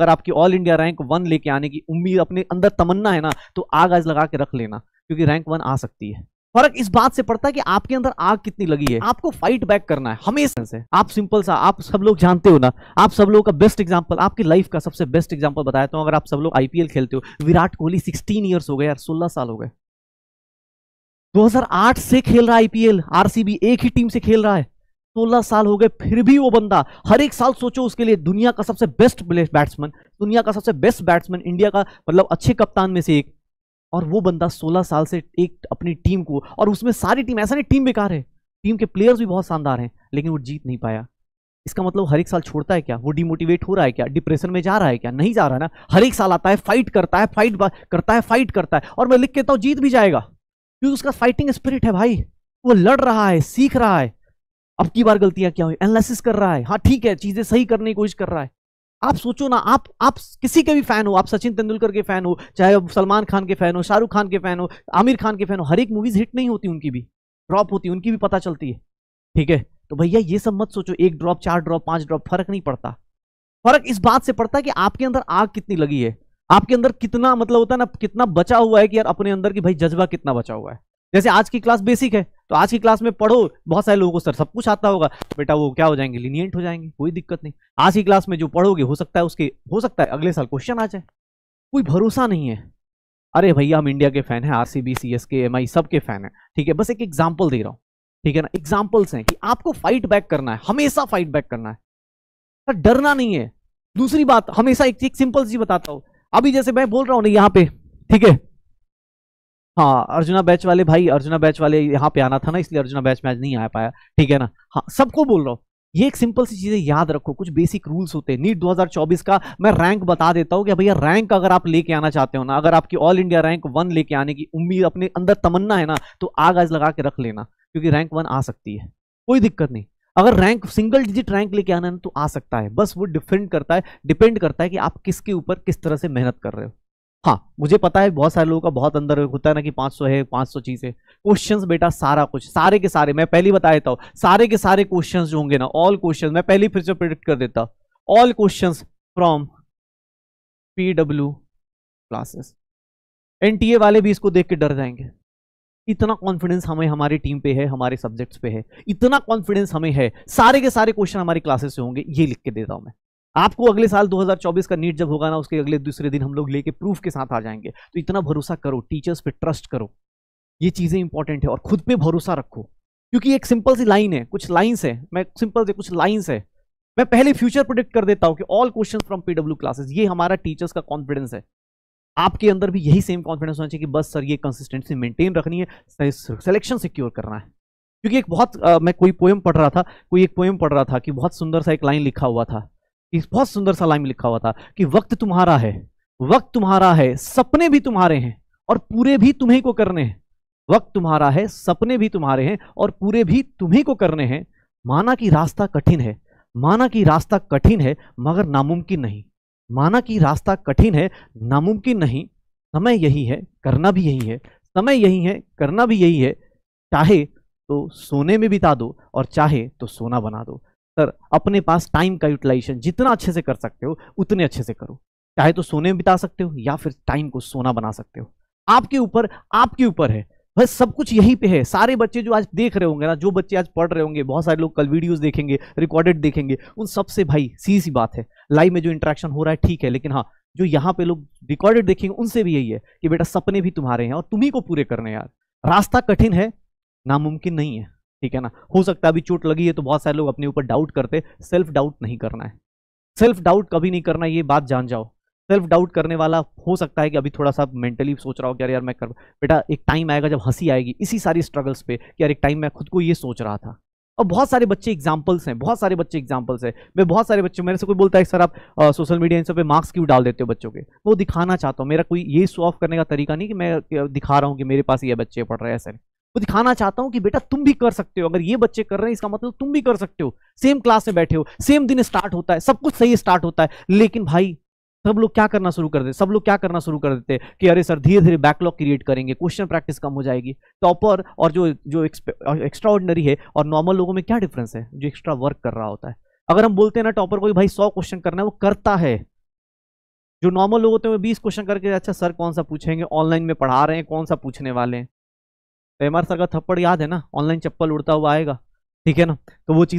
अगर आपकी all India rank one लेके आने की उम्मीद अपने अंदर तमन्ना है ना तो आग आज लगा के रख लेना क्योंकि रैंक वन आ सकती है फर्क इस बात से पड़ता है कि आपके अंदर आग कितनी लगी है आपको फाइट बैक करना है हमेशा से आप सिंपल सा आप सब लोग जानते हो ना आप सब लोगों का बेस्ट एग्जांपल आपकी लाइफ का सबसे बेस्ट एग्जांपल बताया तो अगर आप सब लोग आईपीएल खेलते हो विराट कोहली 16 इयर्स हो गए यार 16 साल हो गए 2008 से खेल रहा है आईपीएल आरसीबी एक ही टीम से खेल रहा है सोलह साल हो गए फिर भी वो बंदा हर एक साल सोचो उसके लिए दुनिया का सबसे बेस्ट बैट्समैन दुनिया का सबसे बेस्ट बैट्समैन इंडिया का मतलब अच्छे कप्तान में से एक और वो बंदा 16 साल से एक अपनी टीम को और उसमें सारी टीम ऐसा नहीं टीम बेकार है टीम के प्लेयर्स भी बहुत शानदार हैं लेकिन वो जीत नहीं पाया इसका मतलब हर एक साल छोड़ता है क्या वो डिमोटिवेट हो रहा है क्या डिप्रेशन में जा रहा है क्या नहीं जा रहा है ना हर एक साल आता है फाइट करता है फाइट करता है फाइट करता है और मैं लिख कहता हूँ जीत भी जाएगा क्योंकि उसका फाइटिंग स्पिरिट है भाई वो लड़ रहा है सीख रहा है अब की बार गलतियां क्या हुई एनालिसिस कर रहा है हाँ ठीक है चीजें सही करने की कोशिश कर रहा है आप सोचो ना आप आप किसी के भी फैन हो आप सचिन तेंदुलकर के फैन हो चाहे सलमान खान के फैन हो शाहरुख खान के फैन हो आमिर खान के फैन हो हर एक मूवीज हिट नहीं होती उनकी भी ड्रॉप होती उनकी भी पता चलती है ठीक है तो भैया ये सब मत सोचो एक ड्रॉप चार ड्रॉप पांच ड्रॉप फर्क नहीं पड़ता फर्क इस बात से पड़ता है कि आपके अंदर आग कितनी लगी है आपके अंदर कितना मतलब होता है ना कितना बचा हुआ है कि यार अपने अंदर की भाई जज्बा कितना बचा हुआ है जैसे आज की क्लास बेसिक है तो आज की क्लास में पढ़ो बहुत सारे लोगों को सर सब कुछ आता होगा बेटा वो क्या हो जाएंगे लिनियंट हो जाएंगे कोई दिक्कत नहीं आज की क्लास में जो पढ़ोगे हो सकता है उसके हो सकता है अगले साल क्वेश्चन आ जाए कोई भरोसा नहीं है अरे भैया हम इंडिया के फैन हैं R C B C S K M I सब के फैन है ठीक है बस एक एग्जाम्पल दे रहा हूँ ठीक है ना एग्जाम्पल्स हैं कि आपको फाइट बैक करना है हमेशा फाइट बैक करना है सर डरना नहीं है दूसरी बात हमेशा एक चीज सिंपल चीज बताता हूँ अभी जैसे मैं बोल रहा हूँ ना यहाँ पे ठीक है हाँ अर्जुना बैच वाले भाई अर्जुना बैच वाले यहाँ पे आना था ना इसलिए अर्जुना बैच मैच नहीं आ पाया ठीक है ना हाँ सबको बोल रहा हूँ ये एक सिंपल सी चीज़ें याद रखो कुछ बेसिक रूल्स होते हैं नीट 2024 का मैं रैंक बता देता हूँ कि भैया रैंक अगर आप लेके आना चाहते हो ना अगर आपकी ऑल इंडिया रैंक वन लेके आने की उम्मीद अपने अंदर तमन्ना है ना तो आग आज लगा के रख लेना क्योंकि रैंक वन आ सकती है कोई दिक्कत नहीं अगर रैंक सिंगल डिजिट रैंक लेके आना है ना तो आ सकता है बस वो डिपेंड करता है डिपेंड करता है कि आप किसके ऊपर किस तरह से मेहनत कर रहे हो हाँ मुझे पता है बहुत सारे लोगों का बहुत अंदर होता है ना कि 500 है 500 है क्वेश्चंस बेटा सारा कुछ सारे के सारे मैं पहले बता देता हूँ सारे के सारे क्वेश्चंस जो होंगे ना ऑल क्वेश्चंस मैं पहली फिर से प्रिडिक्ट कर देता all questions from PW classes एन वाले भी इसको देख के डर जाएंगे इतना कॉन्फिडेंस हमें हमारी टीम पे है हमारे सब्जेक्ट्स पे है इतना कॉन्फिडेंस हमें है सारे के सारे क्वेश्चन हमारी क्लासेस से होंगे ये लिख के देता हूँ मैं आपको अगले साल 2024 का नीट जब होगा ना उसके अगले दूसरे दिन हम लोग लेके प्रूफ के साथ आ जाएंगे तो इतना भरोसा करो टीचर्स पे ट्रस्ट करो ये चीज़ें इंपॉर्टेंट है और खुद पे भरोसा रखो क्योंकि एक सिंपल सी लाइन है कुछ लाइन्स है मैं सिंपल से कुछ लाइंस है मैं पहले फ्यूचर प्रोडिक्ट कर देता हूँ कि all question from PW classes ये हमारा टीचर्स का कॉन्फिडेंस है आपके अंदर भी यही सेम कॉन्फिडेंस होना चाहिए कि बस सर ये कंसिस्टेंसी मेंटेन रखनी है सिलेक्शन सिक्योर करना है क्योंकि एक बहुत आ, मैं कोई पोएम पढ़ रहा था कोई एक पोएम पढ़ रहा था कि बहुत सुंदर सा एक लाइन लिखा हुआ था इस बहुत सुंदर सा लाइन में लिखा हुआ था कि वक्त तुम्हारा है वक्त तुम्हारा है सपने भी तुम्हारे हैं और पूरे भी तुम्हें को करने हैं वक्त तुम्हारा है सपने भी तुम्हारे हैं और पूरे भी तुम्हें को करने हैं माना कि रास्ता कठिन है माना कि रास्ता कठिन है मगर नामुमकिन नहीं माना कि रास्ता कठिन है नामुमकिन नहीं समय यही है करना भी यही है समय यही है करना भी यही है चाहे तो सोने में बिता दो और चाहे तो सोना बना दो बेहतर अपने पास टाइम का यूटिलाइजेशन जितना अच्छे से कर सकते हो उतने अच्छे से करो चाहे तो सोने में बिता सकते हो या फिर टाइम को सोना बना सकते हो आपके ऊपर आपके ऊपर है बस सब कुछ यहीं पे है सारे बच्चे जो आज देख रहे होंगे ना जो बच्चे आज पढ़ रहे होंगे बहुत सारे लोग कल वीडियोस देखेंगे रिकॉर्डेड देखेंगे उन सबसे भाई सी सी बात है लाइव में जो इंट्रैक्शन हो रहा है ठीक है लेकिन हाँ जो यहाँ पे लोग रिकॉर्डेड देखेंगे उनसे भी यही है कि बेटा सपने भी तुम्हारे हैं और तुम्ही को पूरे करने यार रास्ता कठिन है नामुमकिन नहीं है ठीक है ना हो सकता है अभी चोट लगी है तो बहुत सारे लोग अपने ऊपर डाउट करते सेल्फ डाउट नहीं करना है सेल्फ डाउट कभी नहीं करना ये बात जान जाओ सेल्फ डाउट करने वाला हो सकता है कि अभी थोड़ा सा मेंटली सोच रहा हो कि यार यार मैं कर बेटा एक टाइम आएगा जब हंसी आएगी इसी सारी स्ट्रगल्स पे कि यार एक टाइम मैं खुद को ये सोच रहा था और बहुत सारे बच्चे एग्जाम्पल्स हैं बहुत सारे बच्चे एग्जाम्पल्स हैं मैं बहुत सारे बच्चे मेरे से कोई बोलता है सर आप सोशल मीडिया इन सब पे मार्क्स क्यों डाल देते हो बच्चों के वो दिखाना चाहता हूँ मेरा कोई ये शो ऑफ करने का तरीका नहीं कि मैं दिखा रहा हूँ कि मेरे पास ये बच्चे पढ़ रहे हैं सर वो दिखाना चाहता हूं कि बेटा तुम भी कर सकते हो अगर ये बच्चे कर रहे हैं इसका मतलब तुम भी कर सकते हो सेम क्लास में बैठे हो सेम दिन स्टार्ट होता है सब कुछ सही स्टार्ट होता है लेकिन भाई सब लोग क्या करना शुरू कर देते सब लोग क्या करना शुरू कर देते कि अरे सर धीरे धीरे बैकलॉग क्रिएट करेंगे क्वेश्चन प्रैक्टिस कम हो जाएगी टॉपर और जो जो एक्स्ट्रा ऑर्डिनरी है और नॉर्मल लोगों में क्या डिफरेंस है जो एक्स्ट्रा वर्क कर रहा होता है अगर हम बोलते हैं ना टॉपर को भाई सौ क्वेश्चन करना है वो करता है जो नॉर्मल लोग होते हैं वो बीस क्वेश्चन करके अच्छा सर कौन सा पूछेंगे ऑनलाइन में पढ़ा रहे हैं कौन सा पूछने वाले हैं एम सर का थप्पड़ याद है ना ऑनलाइन चप्पल उड़ता हुआ आएगा ठीक है ना तो वो चीज